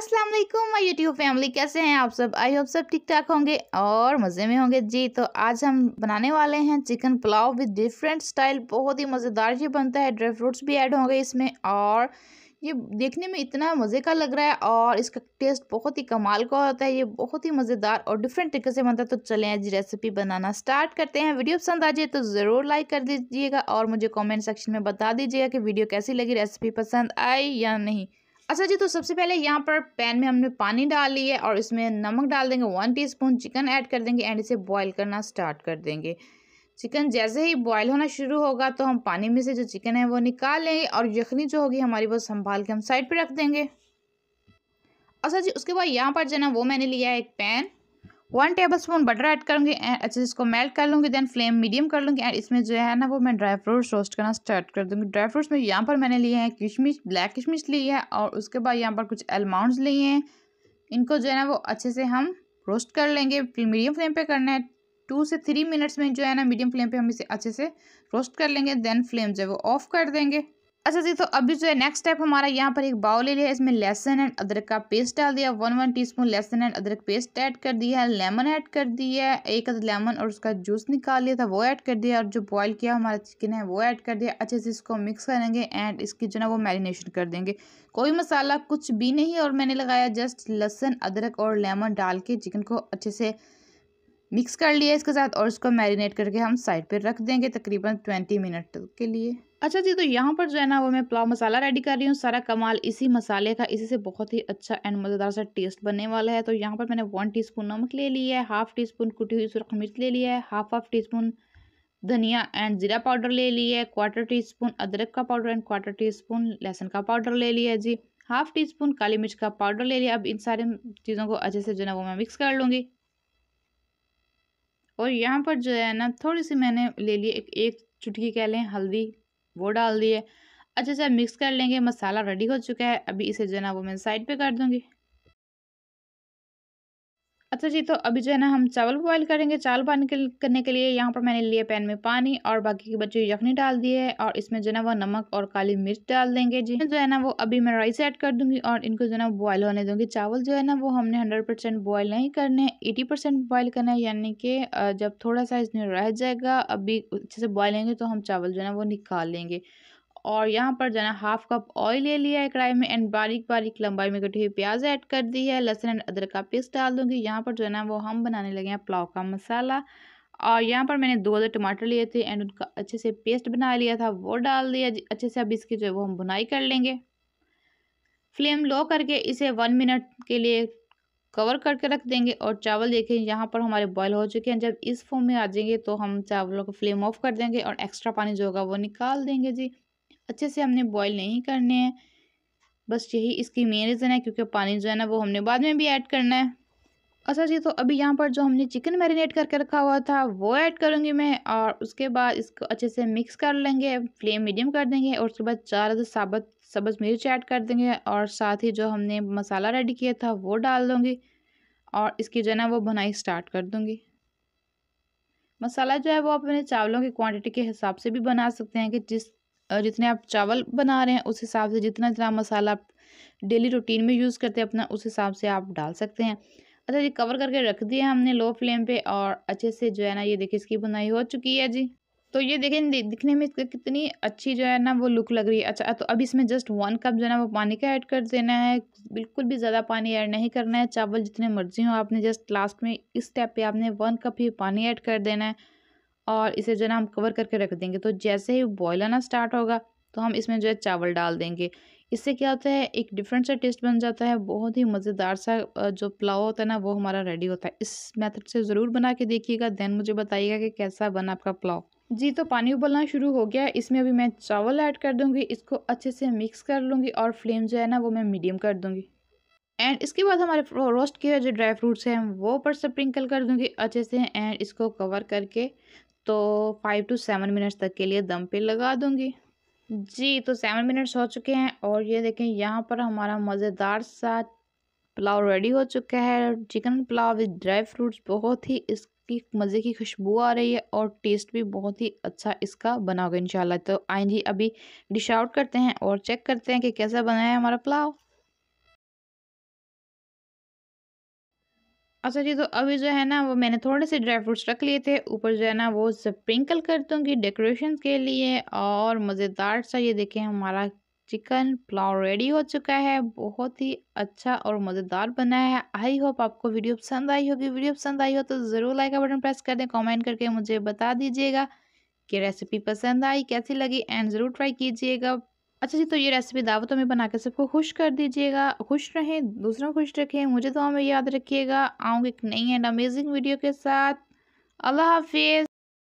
अस्सलाम वालेकुम my YouTube family कैसे हैं आप सब आई होप सब ठीक ठाक होंगे और मज़े में होंगे जी तो आज हम बनाने वाले हैं chicken pulao with different style बहुत ही मज़ेदार ये बनता है ड्राई फ्रूट्स भी ऐड होंगे इसमें और ये देखने में इतना मज़े का लग रहा है और इसका टेस्ट बहुत ही कमाल का होता है ये बहुत ही मज़ेदार और डिफरेंट तरीके से बनता है तो चलें आज रेसिपी बनाना स्टार्ट करते हैं वीडियो पसंद आ जाए तो ज़रूर लाइक कर दीजिएगा और मुझे कमेंट सेक्शन में बता दीजिएगा कि वीडियो कैसी लगी रेसिपी पसंद आई या नहीं अच्छा जी तो सबसे पहले यहाँ पर पैन में हमने पानी डाल लिया और इसमें नमक डाल देंगे वन टीस्पून चिकन ऐड कर देंगे एंड इसे बॉईल करना स्टार्ट कर देंगे चिकन जैसे ही बॉयल होना शुरू होगा तो हम पानी में से जो चिकन है वो निकाल लेंगे और यखनी जो होगी हमारी वो संभाल के हम साइड पर रख देंगे अच्छा जी उसके बाद यहाँ पर जो ना वो मैंने लिया है एक pan one tablespoon butter add करूँगी एंड अच्छे से इसको मेल्ट कर लूँगी देन फ्लेम मीडियम कर लूँगी एंड इसमें जो है ना वो मैं ड्राई फ्रूट्स रोस्ट करना स्टार्ट कर दूँगी ड्राई फ्रूट्स में यहाँ पर मैंने लिए हैं किशमिश ब्लैक किशमिश ली है और उसके बाद यहाँ पर कुछ अलमाउंड्स लिए हैं इनको जो है ना वो अच्छे से हम रोस्ट कर लेंगे मीडियम फ्लेम पर करना है टू से थ्री मिनट्स में जो है ना मीडियम फ्लेम पर हम इसे अच्छे से रोस्ट कर लेंगे देन फ्लेम जो है वो ऑफ़ कर देंगे अच्छा जी तो अभी जो है नेक्स्ट स्टेप हमारा यहाँ पर एक बाउल ले लिया इसमें लहसन एंड अदरक का पेस्ट डाल दिया वन वन टीस्पून लहसन एंड अदरक पेस्ट ऐड कर दिया है लेमन ऐड कर दिया है एक अदर लेमन और उसका जूस निकाल लिया था वो ऐड कर दिया और जो बॉईल किया हमारा चिकन है वो ऐड कर दिया अच्छे से इसको मिक्स करेंगे एंड इसकी जो ना वो मैरिनेशन कर देंगे कोई मसाला कुछ भी नहीं और मैंने लगाया जस्ट लहसन अदरक और लेमन डाल के चिकन को अच्छे से मिक्स कर लिया इसके साथ और इसको मैरिनेट करके हम साइड पर रख देंगे तकरीबन ट्वेंटी मिनट के लिए अच्छा जी तो यहाँ पर जो है ना वो मैं पुलाव मसाला रेडी कर रही हूँ सारा कमाल इसी मसाले का इसी से बहुत ही अच्छा एंड मज़ेदार सा टेस्ट बनने वाला है तो यहाँ पर मैंने वन टीस्पून नमक ले लिया है हाफ़ टी स्पून कुटी हुई सुरख मिर्च ले लिया है हाफ हाफ टी स्पून धनिया एंड ज़ीरा पाउडर ले लिया है क्वार्टर टी स्पून अदरक का powder and quarter teaspoon लहसन का पाउडर ले लिया है जी हाफ़ टी स्पून काली मिर्च का पाउडर ले लिया अब इन सारे चीज़ों को अच्छे से जो है वो मैं मिक्स कर लूँगी और यहाँ पर जो है ना थोड़ी सी मैंने ले ली एक एक चुटकी कह लें हल्दी वो डाल दी है अच्छे से मिक्स कर लेंगे मसाला रेडी हो चुका है अभी इसे जो है ना वो मैं साइड पे कर दूँगी अच्छा जी तो अभी जो है ना हम चावल बॉयल करेंगे चावल पानी के करने के लिए यहाँ पर मैंने लिए पैन में पानी और बाकी की बच्चों यखनी डाल दी है और इसमें जो है ना वो नमक और काली मिर्च डाल देंगे जी जो है ना वो अभी मैं राइस ऐड कर दूंगी और इनको जो है ना बॉयल होने दूंगी चावल जो है ना वो हमने हंड्रेड परसेंट बॉयल नहीं करने एटी परसेंट बॉयल करना है यानी कि जब थोड़ा सा इसमें रह जाएगा अभी अच्छे से बॉयलेंगे तो हम चावल जो है ना वो निकाल लेंगे और यहाँ पर जाना हाफ कप ऑयल ले लिया है कढ़ाई में एंड बारीक बारीक लंबाई में कटी हुई प्याज ऐड कर दी है लहसुन एंड अदरक का पेस्ट डाल दूँगी यहाँ पर जो है ना वो हम बनाने लगे हैं पुलाव का मसाला और यहाँ पर मैंने दो अदर टमाटर लिए थे एंड उनका अच्छे से पेस्ट बना लिया था वो डाल दिया अच्छे से अब इसकी जो है वो हम बुनाई कर लेंगे फ्लेम लो करके इसे वन मिनट के लिए कवर करके रख देंगे और चावल देखें यहाँ पर हमारे बॉयल हो चुके हैं जब इस फॉर्म में आ जाएंगे तो हम चावलों को फ्लेम ऑफ कर देंगे और एक्स्ट्रा पानी जो होगा वो निकाल देंगे जी अच्छे से हमने बॉईल नहीं करने हैं बस यही इसकी मेन रीज़न है क्योंकि पानी जो है ना वो हमने बाद में भी ऐड करना है अच्छा जी तो अभी यहाँ पर जो हमने चिकन मैरिनेट करके रखा हुआ था वो ऐड करूँगी मैं और उसके बाद इसको अच्छे से मिक्स कर लेंगे फ्लेम मीडियम कर देंगे और उसके बाद चार अदर साबत सब्ज़ मिर्च ऐड कर देंगे और साथ ही जो हमने मसाला रेडी किया था वो डाल दूँगी और इसकी जो है ना वो बनाई स्टार्ट कर दूँगी मसाला जो है वो आप अपने चावलों की क्वांटिटी के हिसाब से भी बना सकते हैं कि जिस जितने आप चावल बना रहे हैं उस हिसाब से जितना जितना मसाला आप डेली रूटीन में यूज़ करते हैं अपना उस हिसाब से आप डाल सकते हैं अच्छा जी कवर करके रख दिया हमने लो फ्लेम पे और अच्छे से जो है ना ये देखिए इसकी बुनाई हो चुकी है जी तो ये देखें दिखने में कितनी अच्छी जो है ना वो लुक लग रही है अच्छा तो अब इसमें जस्ट वन कप जो है ना वो पानी का ऐड कर देना है बिल्कुल भी ज़्यादा पानी ऐड नहीं करना है चावल जितने मर्जी हो आपने जस्ट लास्ट में इस स्टेप पे आपने वन कप ही पानी ऐड कर देना है और इसे जो है ना हम कवर करके रख देंगे तो जैसे ही बॉयल आना स्टार्ट होगा तो हम इसमें जो है चावल डाल देंगे इससे क्या होता है एक डिफरेंट सा टेस्ट बन जाता है बहुत ही मज़ेदार सा जो पुलाव होता है ना वो हमारा रेडी होता है इस मेथड से ज़रूर बना के देखिएगा देन मुझे बताइएगा कि कैसा बना आपका पुलाव जी तो पानी उबलना शुरू हो गया इसमें अभी मैं चावल ऐड कर दूंगी इसको अच्छे से मिक्स कर लूँगी और फ्लेम जो है ना वो मैं मीडियम कर दूँगी एंड इसके बाद हमारे रोस्ट किए जो ड्राई फ्रूट्स हैं वो ऊपर से प्रिंकल कर दूँगी अच्छे से एंड इसको कवर करके तो फाइव टू सेवन मिनट्स तक के लिए दम पे लगा दूंगी जी तो सेवन मिनट्स हो चुके हैं और ये देखें यहाँ पर हमारा मज़ेदार सा पुलाव रेडी हो चुका है chicken pulao with dry fruits बहुत ही इसकी मज़े की खुशबू आ रही है और टेस्ट भी बहुत ही अच्छा इसका बना होगा इन तो आए जी अभी डिश आउट करते हैं और चेक करते हैं कि कैसा बनाया है हमारा पुलाव अच्छा जी तो अभी जो है ना वो मैंने थोड़े से ड्राई फ्रूट्स रख लिए थे ऊपर जो है ना वो स्प्रिंकल कर दूँगी डेकोरेशन के लिए और मज़ेदार सा ये देखें हमारा चिकन पुलाव रेडी हो चुका है बहुत ही अच्छा और मज़ेदार बना है आई होप आपको वीडियो पसंद आई होगी वीडियो पसंद आई हो तो ज़रूर लाइक का बटन प्रेस कर दें कॉमेंट करके मुझे बता दीजिएगा कि रेसिपी पसंद आई कैसी लगी एंड ज़रूर ट्राई कीजिएगा अच्छा जी तो ये रेसिपी दावतों में बना के सबको खुश कर दीजिएगा खुश रहें दूसरों को खुश रखें मुझे तो हमें याद रखिएगा आऊँगी एक नई एंड अमेजिंग वीडियो के साथ अल्लाह हाफिज़